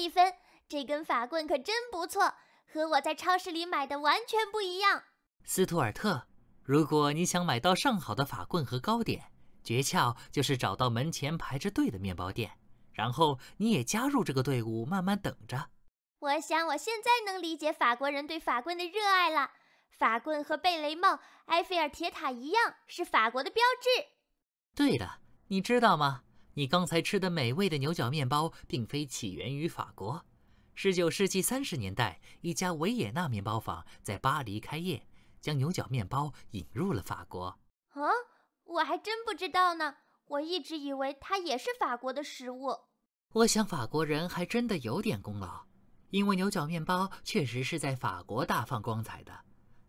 蒂芬，这根法棍可真不错，和我在超市里买的完全不一样。斯图尔特，如果你想买到上好的法棍和糕点，诀窍就是找到门前排着队的面包店，然后你也加入这个队伍，慢慢等着。我想我现在能理解法国人对法棍的热爱了。法棍和贝雷帽、埃菲尔铁塔一样，是法国的标志。对的，你知道吗？你刚才吃的美味的牛角面包，并非起源于法国。十九世纪三十年代，一家维也纳面包坊在巴黎开业，将牛角面包引入了法国。啊，我还真不知道呢。我一直以为它也是法国的食物。我想法国人还真的有点功劳，因为牛角面包确实是在法国大放光彩的。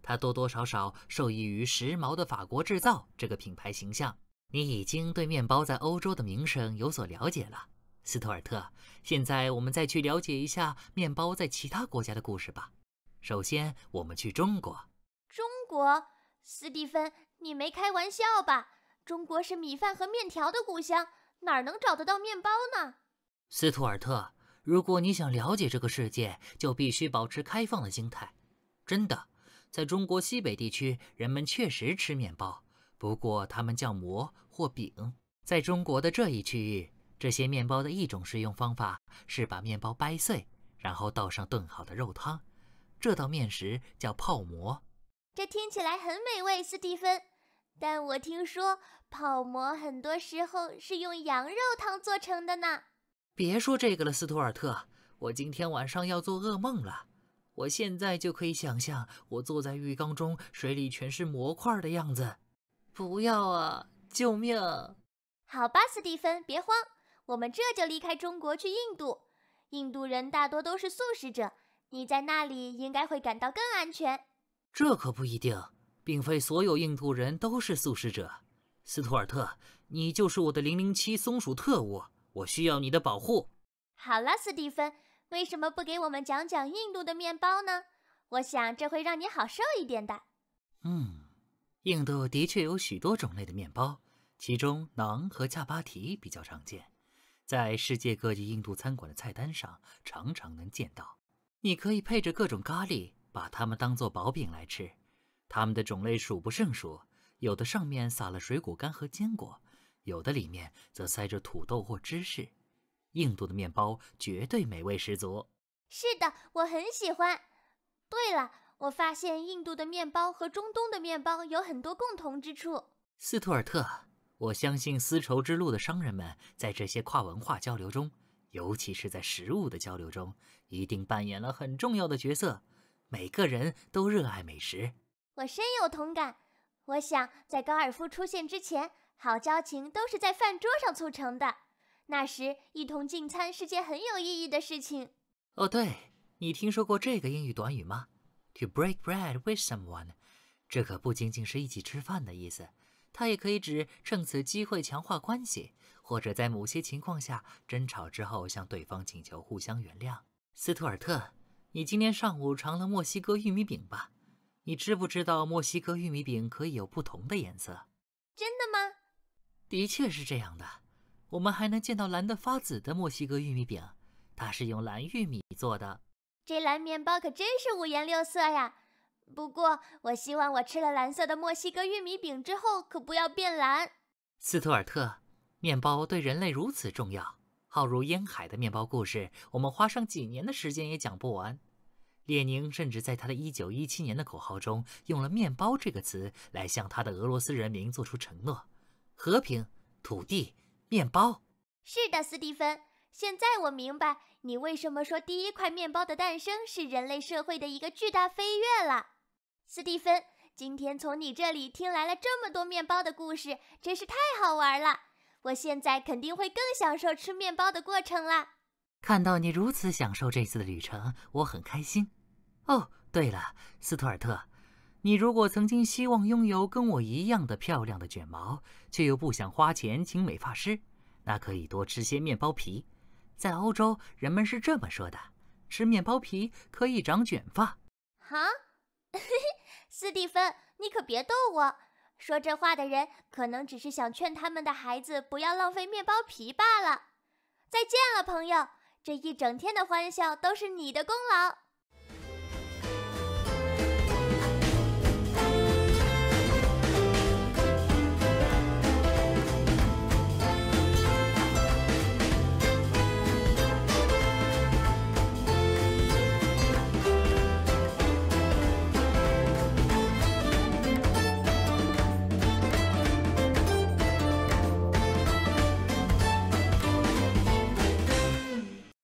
它多多少少受益于“时髦的法国制造”这个品牌形象。你已经对面包在欧洲的名声有所了解了，斯图尔特。现在我们再去了解一下面包在其他国家的故事吧。首先，我们去中国。中国，斯蒂芬，你没开玩笑吧？中国是米饭和面条的故乡，哪儿能找得到面包呢？斯图尔特，如果你想了解这个世界，就必须保持开放的心态。真的，在中国西北地区，人们确实吃面包。不过，它们叫馍或饼。在中国的这一区域，这些面包的一种食用方法是把面包掰碎，然后倒上炖好的肉汤。这道面食叫泡馍。这听起来很美味，斯蒂芬。但我听说泡馍很多时候是用羊肉汤做成的呢。别说这个了，斯图尔特。我今天晚上要做噩梦了。我现在就可以想象我坐在浴缸中，水里全是模块的样子。不要啊！救命！好吧，斯蒂芬，别慌，我们这就离开中国去印度。印度人大多都是素食者，你在那里应该会感到更安全。这可不一定，并非所有印度人都是素食者。斯图尔特，你就是我的零零七松鼠特务，我需要你的保护。好了，斯蒂芬，为什么不给我们讲讲印度的面包呢？我想这会让你好受一点的。嗯。印度的确有许多种类的面包，其中馕和恰巴提比较常见，在世界各地印度餐馆的菜单上常常能见到。你可以配着各种咖喱，把它们当做薄饼来吃。它们的种类数不胜数，有的上面撒了水果干和坚果，有的里面则塞着土豆或芝士。印度的面包绝对美味十足。是的，我很喜欢。对了。我发现印度的面包和中东的面包有很多共同之处。斯图尔特，我相信丝绸之路的商人们在这些跨文化交流中，尤其是在食物的交流中，一定扮演了很重要的角色。每个人都热爱美食，我深有同感。我想，在高尔夫出现之前，好交情都是在饭桌上促成的。那时，一同进餐是件很有意义的事情。哦，对，你听说过这个英语短语吗？To break bread with someone，这可不仅仅是一起吃饭的意思，它也可以指趁此机会强化关系，或者在某些情况下争吵之后向对方请求互相原谅。斯图尔特，你今天上午尝了墨西哥玉米饼吧？你知不知道墨西哥玉米饼可以有不同的颜色？真的吗？的确是这样的。我们还能见到蓝得发紫的墨西哥玉米饼，它是用蓝玉米做的。这蓝面包可真是五颜六色呀！不过我希望我吃了蓝色的墨西哥玉米饼之后，可不要变蓝。斯图尔特，面包对人类如此重要，浩如烟海的面包故事，我们花上几年的时间也讲不完。列宁甚至在他的一九一七年的口号中，用了“面包”这个词来向他的俄罗斯人民做出承诺：和平、土地、面包。是的，斯蒂芬。现在我明白你为什么说第一块面包的诞生是人类社会的一个巨大飞跃了，斯蒂芬。今天从你这里听来了这么多面包的故事，真是太好玩了。我现在肯定会更享受吃面包的过程了。看到你如此享受这次的旅程，我很开心。哦，对了，斯图尔特，你如果曾经希望拥有跟我一样的漂亮的卷毛，却又不想花钱请美发师，那可以多吃些面包皮。在欧洲，人们是这么说的：吃面包皮可以长卷发。哈，斯蒂芬，你可别逗我！说这话的人可能只是想劝他们的孩子不要浪费面包皮罢了。再见了，朋友，这一整天的欢笑都是你的功劳。